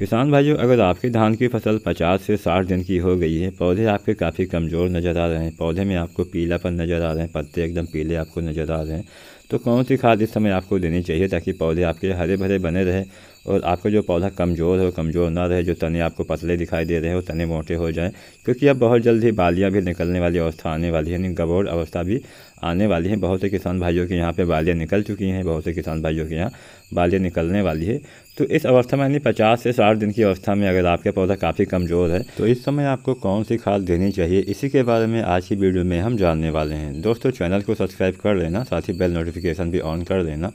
किसान भाइयों अगर आपके धान की फसल 50 से 60 दिन की हो गई है पौधे आपके काफ़ी कमज़ोर नज़र आ रहे हैं पौधे में आपको पीलापन नज़र आ रहे हैं पत्ते एकदम पीले आपको नज़र आ रहे हैं तो कौन सी खाद इस समय आपको देनी चाहिए ताकि पौधे आपके हरे भरे बने रहे और आपका जो पौधा कमज़ोर हो कमज़ोर ना रहे जो तने आपको पतले दिखाई दे रहे हो तने मोटे हो जाएँ क्योंकि अब बहुत जल्द ही बालियाँ भी निकलने वाली अवस्था आने वाली है यानी गबोड़ अवस्था भी आने वाली हैं बहुत से किसान भाइयों के यहाँ पे बालियाँ निकल चुकी हैं बहुत से किसान भाइयों के यहाँ बालियाँ निकलने वाली है तो इस अवस्था में यानी पचास से साठ दिन की अवस्था में अगर आपका पौधा काफ़ी कमज़ोर है तो इस समय आपको कौन सी खाद देनी चाहिए इसी के बारे में आज की वीडियो में हम जानने वाले हैं दोस्तों चैनल को सब्सक्राइब कर लेना साथ ही बेल नोटिफिकेशन भी ऑन कर लेना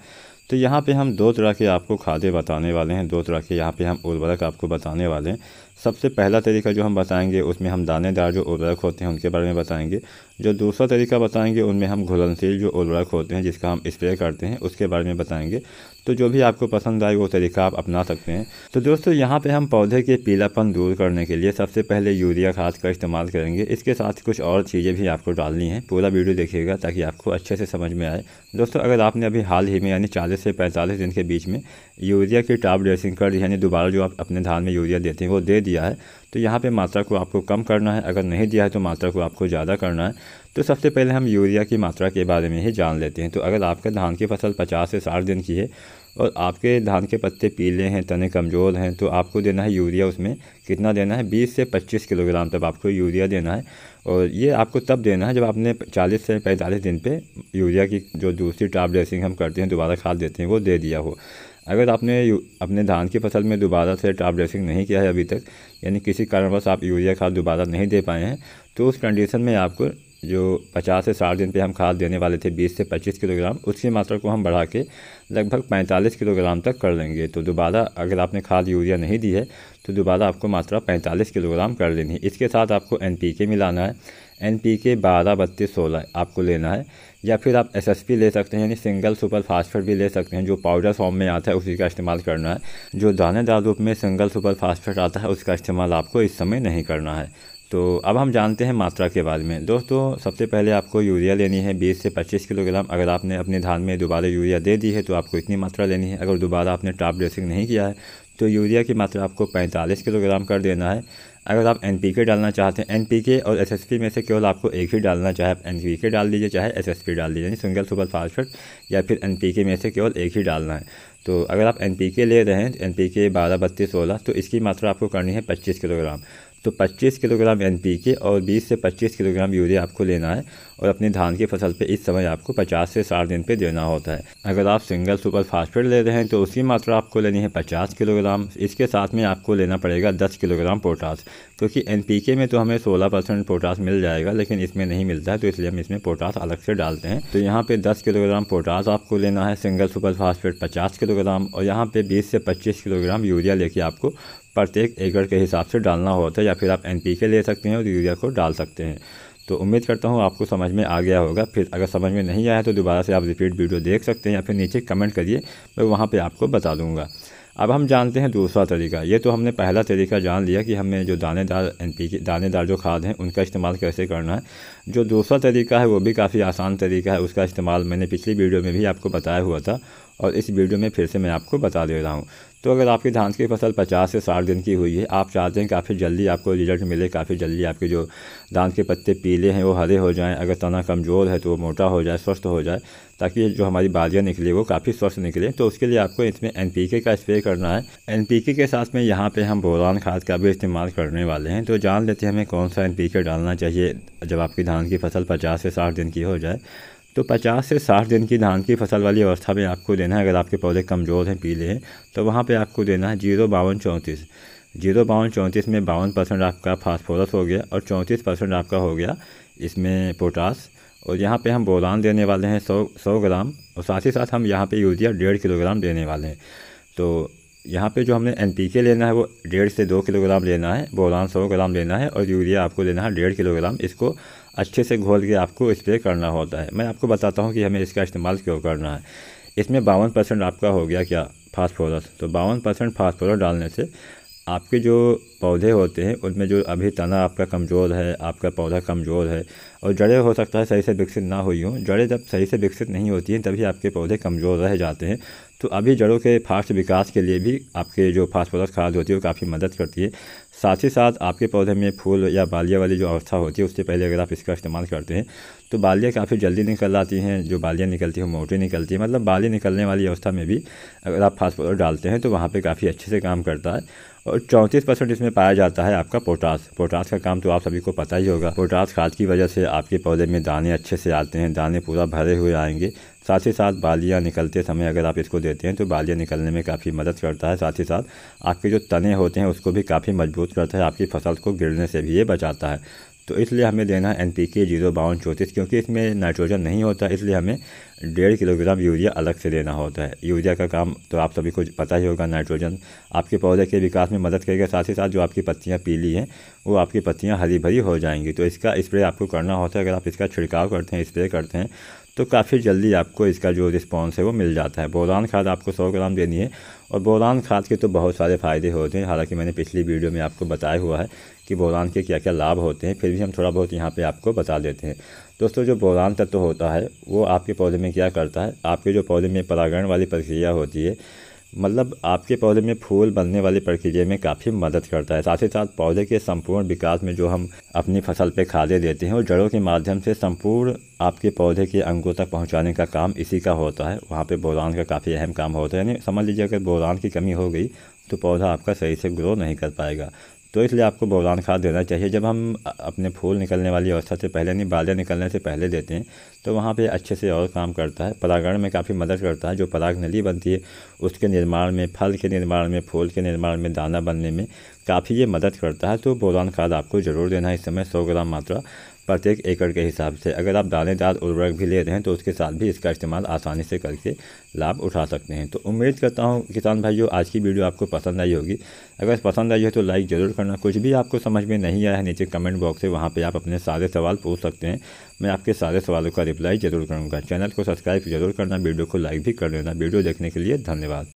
तो यहाँ पे हम दो तरह के आपको खादे बताने वाले हैं दो तरह के यहाँ पे हम उर्वरक आपको बताने वाले हैं सबसे पहला तरीका जो हम बताएंगे उसमें हम दानेदार जो उर्वरक होते हैं उनके बारे में बताएंगे जो दूसरा तरीका बताएंगे उनमें हम घुलनशील जो उर्वरक होते हैं जिसका हम स्प्रे करते हैं उसके बारे में बताएंगे तो जो भी आपको पसंद आए वो तरीका आप अपना सकते हैं तो दोस्तों यहाँ पे हम पौधे के पीलापन दूर करने के लिए सबसे पहले यूरिया खाद का इस्तेमाल करेंगे इसके साथ कुछ और चीज़ें भी आपको डालनी है पूरा वीडियो देखिएगा ताकि आपको अच्छे से समझ में आए दोस्तों अगर आपने अभी हाल ही में यानी चालीस से पैंतालीस दिन के बीच में यूरिया की टाप ड्रेसिंग कर यानी दोबारा जो आप अपने धान में यूरिया देते हैं वो दे दिया है तो यहाँ पे मात्रा को आपको कम करना है अगर नहीं दिया है तो मात्रा को आपको ज़्यादा करना है तो सबसे पहले हम यूरिया की मात्रा के बारे में ही जान लेते हैं तो अगर आपका धान की फसल पचास से साठ दिन की है और आपके धान के पत्ते पीले हैं तने कमज़ोर हैं तो आपको देना है यूरिया उसमें कितना देना है 20 से 25 किलोग्राम तक आपको यूरिया देना है और ये आपको तब देना है जब आपने 40 से 45 दिन पे यूरिया की जो दूसरी टाप ड्रेसिंग हम करते हैं दोबारा खाद देते हैं वो दे दिया हो अगर आपने अपने धान की फसल में दोबारा से टॉप ड्रेसिंग नहीं किया है अभी तक यानी किसी कारणवश आप यूरिया खाद दोबारा नहीं दे पाए हैं तो उस कंडीशन में आपको जो पचास से साठ दिन पे हम खाद देने वाले थे बीस से पच्चीस किलोग्राम उसकी मात्रा को हम बढ़ा के लगभग पैंतालीस किलोग्राम तक कर लेंगे तो दोबारा अगर आपने खाद यूरिया नहीं दी है तो दोबारा आपको मात्रा पैंतालीस किलोग्राम कर लेनी है इसके साथ आपको एन मिलाना है एन पी के बारह बत्तीस सोलह आपको लेना है या फिर आप एस एस पी ले सकते हैं यानी सिंगल सुपर फास्फेट भी ले सकते हैं जो पाउडर फॉर्म में आता है उसी का इस्तेमाल करना है जो दानेदार रूप में सिंगल सुपर फास्फेट आता है उसका इस्तेमाल आपको इस समय नहीं करना है तो अब हम जानते हैं मात्रा के बारे में दोस्तों सबसे पहले आपको यूरिया लेनी है 20 से 25 किलोग्राम अगर आपने अपने धान में दोबारा यूरिया दे दी है तो आपको इतनी मात्रा लेनी है अगर दोबारा आपने टॉप ड्रेसिंग नहीं किया है तो यूरिया की मात्रा आपको 45 किलोग्राम कर देना है अगर आप एन डालना चाहते हैं एन और एस में से केवल आपको एक ही डालना चाहे आप एन डाल दीजिए चाहे एस डाल दीजिए यानी सिंगल सुपर फास्फेट या फिर एन में से केवल एक ही डालना है तो अगर आप एन ले रहे हैं एन पी के बारह बत्तीस सोलह तो इसकी मात्रा आपको करनी है पच्चीस किलोग्राम तो 25 किलोग्राम एन और 20 से 25 किलोग्राम यूरिया आपको लेना है और अपनी धान की फसल पे इस समय आपको 50 से 60 दिन पे देना होता है अगर आप सिंगल सुपर फास्फेट ले रहे हैं तो उसी मात्रा आपको लेनी है 50 किलोग्राम इसके साथ में आपको लेना पड़ेगा 10 किलोग्राम पोटास क्योंकि एन में तो हमें सोलह परसेंट मिल जाएगा लेकिन इसमें नहीं मिलता है तो इसलिए हम इसमें पोटास अलग से डालते हैं तो यहाँ पर दस किलोग्राम पोटास आपको लेना है सिंगल सुपर फास्फेट पचास किलोग्राम और यहाँ पर बीस से पच्चीस किलोग्राम यूरिया लेके आपको प्रत्येक एकड़ के हिसाब से डालना होता है या फिर आप एन ले सकते हैं और यूरिया को डाल सकते हैं तो उम्मीद करता हूँ आपको समझ में आ गया होगा फिर अगर समझ में नहीं आया तो दोबारा से आप रिपीट वीडियो देख सकते हैं या फिर नीचे कमेंट करिए मैं वहाँ पर आपको बता दूँगा अब हम जानते हैं दूसरा तरीका ये तो हमने पहला तरीका जान लिया कि हमें जो दानेदार एन पी के दानेदार जो खाद हैं उनका इस्तेमाल कैसे करना है जो दूसरा तरीका है वो भी काफ़ी आसान तरीका है उसका इस्तेमाल मैंने पिछली वीडियो में भी आपको बताया हुआ था और इस वीडियो में फिर से मैं आपको बता दे रहा हूँ तो अगर आपकी धान की फसल 50 से 60 दिन की हुई है आप चाहते हैं काफ़ी जल्दी आपको रिजल्ट मिले काफ़ी जल्दी आपके जो धान के पत्ते पीले हैं वो हरे हो जाएं अगर तना कमज़ोर है तो वो मोटा हो जाए स्वस्थ हो जाए ताकि जो हमारी बालियाँ निकले वो काफ़ी स्वस्थ निकले तो उसके लिए आपको इसमें एन का स्प्रे करना है एन के साथ में यहाँ पर हम बोरान खाद का भी इस्तेमाल करने वाले हैं तो जान लेते हैं हमें कौन सा एन डालना चाहिए जब आपकी धान की फसल पचास से साठ दिन की हो जाए तो 50 से 60 दिन की धान की फसल वाली अवस्था में आपको देना है अगर आपके पौधे कमज़ोर हैं पीले हैं तो वहाँ पे आपको देना है जीरो बावन चौंतीस जीरो बावन चौंतीस में बावन परसेंट आपका फास्फोरस हो गया और चौंतीस परसेंट आपका हो गया इसमें पोटास और यहाँ पे हम बोरान देने वाले हैं सौ सौ ग्राम और साथ ही साथ हम यहाँ पर यूरिया डेढ़ किलोग्राम देने वाले हैं तो यहाँ पर जो हमने एन लेना है वो डेढ़ से दो किलोग्राम लेना है बोरान सौ ग्राम लेना है और यूरिया आपको लेना है डेढ़ किलोग्राम इसको अच्छे से घोल के आपको स्प्रे करना होता है मैं आपको बताता हूँ कि हमें इसका इस्तेमाल क्यों करना है इसमें बावन परसेंट आपका हो गया क्या फास्फोरस तो बावन परसेंट फास्फोरस डालने से आपके जो पौधे होते हैं उनमें जो अभी तना आपका कमज़ोर है आपका पौधा कमज़ोर है और जड़ें हो सकता है सही से विकसित ना हुई हों जड़ें जब सही से विकसित नहीं होती हैं तभी आपके पौधे कमज़ोर रह जाते हैं तो अभी जड़ों के फास्ट विकास के लिए भी आपके जो फास्फोरस खाद होती है वो काफ़ी मदद करती है साथ ही साथ आपके पौधे में फूल या बालिया वाली जो अवस्था होती है उससे पहले अगर आप इसका इस्तेमाल करते हैं तो बालियाँ काफ़ी जल्दी निकल आती हैं जो बालियाँ निकलती हैं मोटी निकलती हैं मतलब बाली निकलने वाली अवस्था में भी अगर आप फास्फोरस डालते हैं तो वहाँ पर काफ़ी अच्छे से काम करता है और चौंतीस परसेंट इसमें पाया जाता है आपका पोटास पोटास का काम तो आप सभी को पता ही होगा पोटास खाद की वजह से आपके पौधे में दाने अच्छे से आते हैं दाने पूरा भरे हुए आएंगे साथ ही साथ बालियाँ निकलते समय अगर आप इसको देते हैं तो बालियाँ निकलने में काफ़ी मदद करता है साथ ही साथ आपके जो तने होते हैं उसको भी काफ़ी मजबूत करता है आपकी फसल को गिरने से भी ये बचाता है तो इसलिए हमें देना है एन पी के जीरो बावन चौंतीस क्योंकि इसमें नाइट्रोजन नहीं होता इसलिए हमें डेढ़ किलोग्राम यूरिया अलग से देना होता है यूरिया का काम तो आप सभी को पता ही होगा नाइट्रोजन आपके पौधे के विकास में मदद करेगा साथ ही साथ जो आपकी पत्तियाँ पीली हैं वो आपकी पत्तियाँ हरी भरी हो जाएंगी तो इसका स्प्रे आपको करना होता है अगर आप इसका छिड़काव करते हैं स्प्रे करते हैं तो काफ़ी जल्दी आपको इसका जो रिस्पॉन्स है वो मिल जाता है बोरान खाद आपको सौ ग्राम देनी है और बोरान खाद के तो बहुत सारे फ़ायदे होते हैं हालांकि मैंने पिछली वीडियो में आपको बताया हुआ है कि बोरान के क्या क्या लाभ होते हैं फिर भी हम थोड़ा बहुत यहाँ पे आपको बता देते हैं दोस्तों जो बोरान तत्व होता है वो आपके पौधे में क्या करता है आपके जो पौधे में परागण वाली प्रक्रिया होती है मतलब आपके पौधे में फूल बनने वाली प्रक्रिया में काफ़ी मदद करता है साथ ही साथ पौधे के संपूर्ण विकास में जो हम अपनी फसल पे खादे देते हैं और जड़ों के माध्यम से संपूर्ण आपके पौधे के अंगों तक पहुंचाने का काम इसी का होता है वहाँ पे बोरान का काफ़ी अहम काम होता है यानी समझ लीजिए अगर बोरान की कमी हो गई तो पौधा आपका सही से ग्रो नहीं कर पाएगा तो इसलिए आपको बोरान खाद देना चाहिए जब हम अपने फूल निकलने वाली अवस्था से पहले नहीं बाले निकलने से पहले देते हैं तो वहाँ पे अच्छे से और काम करता है परागण में काफ़ी मदद करता है जो पराग नली बनती है उसके निर्माण में फल के निर्माण में फूल के निर्माण में दाना बनने में काफ़ी ये मदद करता है तो बोरान खाद आपको ज़रूर देना है इस समय सौ ग्राम मात्रा प्रत्येक एकड़ के हिसाब से अगर आप दानेदार उर्वरक भी ले रहे हैं तो उसके साथ भी इसका इस्तेमाल आसानी से करके लाभ उठा सकते हैं तो उम्मीद करता हूँ किसान भाइयों आज की वीडियो आपको पसंद आई होगी अगर पसंद आई हो तो लाइक ज़रूर करना कुछ भी आपको समझ में नहीं आया है नीचे कमेंट बॉक्स से वहाँ पर आप अपने सारे सवाल पूछ सकते हैं मैं आपके सारे सवालों का रिप्लाई ज़रूर करूँगा चैनल को सब्सक्राइब जरूर करना वीडियो को लाइक भी कर लेना वीडियो देखने के लिए धन्यवाद